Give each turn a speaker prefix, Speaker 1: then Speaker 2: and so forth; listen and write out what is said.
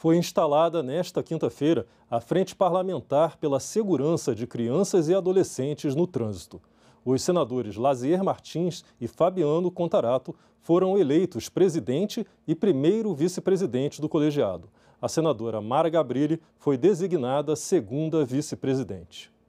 Speaker 1: foi instalada nesta quinta-feira a Frente Parlamentar pela Segurança de Crianças e Adolescentes no Trânsito. Os senadores Lazier Martins e Fabiano Contarato foram eleitos presidente e primeiro vice-presidente do colegiado. A senadora Mara Gabrilli foi designada segunda vice-presidente.